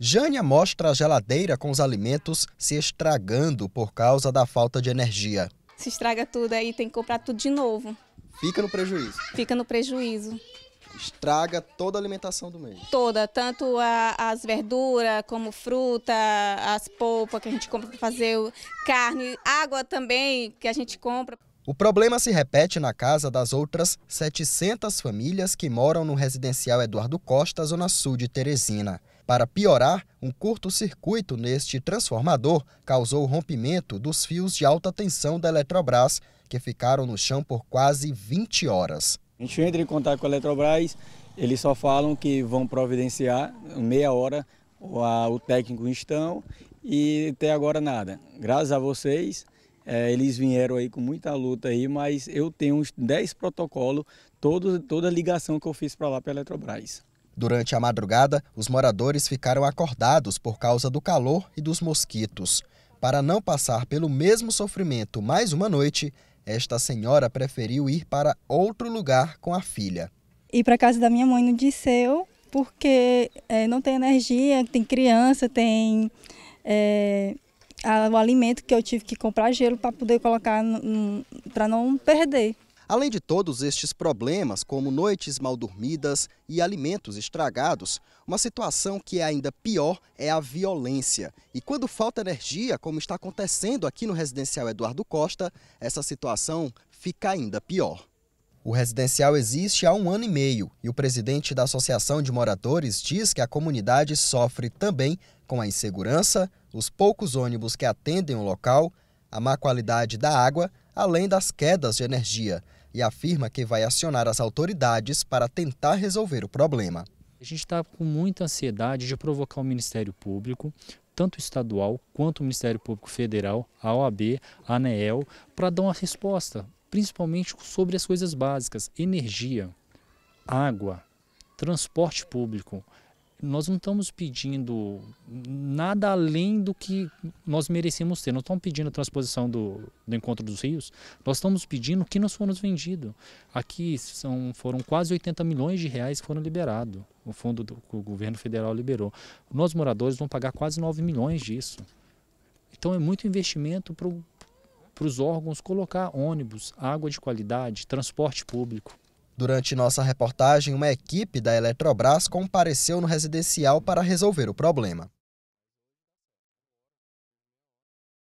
Jânia mostra a geladeira com os alimentos se estragando por causa da falta de energia. Se estraga tudo aí, tem que comprar tudo de novo. Fica no prejuízo? Fica no prejuízo. Estraga toda a alimentação do mês? Toda, tanto a, as verduras como fruta, as polpas que a gente compra para fazer, carne, água também que a gente compra. O problema se repete na casa das outras 700 famílias que moram no residencial Eduardo Costa, zona sul de Teresina. Para piorar, um curto-circuito neste transformador causou o rompimento dos fios de alta tensão da Eletrobras, que ficaram no chão por quase 20 horas. A gente entra em contato com a Eletrobras, eles só falam que vão providenciar meia hora o técnico em estão e até agora nada. Graças a vocês, é, eles vieram aí com muita luta aí, mas eu tenho uns 10 protocolos, toda a ligação que eu fiz para lá para a Eletrobras. Durante a madrugada, os moradores ficaram acordados por causa do calor e dos mosquitos. Para não passar pelo mesmo sofrimento mais uma noite, esta senhora preferiu ir para outro lugar com a filha. Ir para casa da minha mãe no Disseu, porque é, não tem energia, tem criança, tem é, a, o alimento que eu tive que comprar gelo para poder colocar para não perder. Além de todos estes problemas, como noites mal dormidas e alimentos estragados, uma situação que é ainda pior é a violência. E quando falta energia, como está acontecendo aqui no residencial Eduardo Costa, essa situação fica ainda pior. O residencial existe há um ano e meio e o presidente da Associação de Moradores diz que a comunidade sofre também com a insegurança, os poucos ônibus que atendem o local, a má qualidade da água, além das quedas de energia e afirma que vai acionar as autoridades para tentar resolver o problema. A gente está com muita ansiedade de provocar o Ministério Público, tanto estadual quanto o Ministério Público Federal, a OAB, a ANEEL, para dar uma resposta, principalmente sobre as coisas básicas: energia, água, transporte público nós não estamos pedindo nada além do que nós merecemos ter. Não estamos pedindo a transposição do, do encontro dos rios, nós estamos pedindo o que nos foram vendido. Aqui são, foram quase 80 milhões de reais que foram liberados, o fundo do, que o governo federal liberou. Nós moradores vamos pagar quase 9 milhões disso. Então é muito investimento para os órgãos colocar ônibus, água de qualidade, transporte público. Durante nossa reportagem, uma equipe da Eletrobras compareceu no residencial para resolver o problema.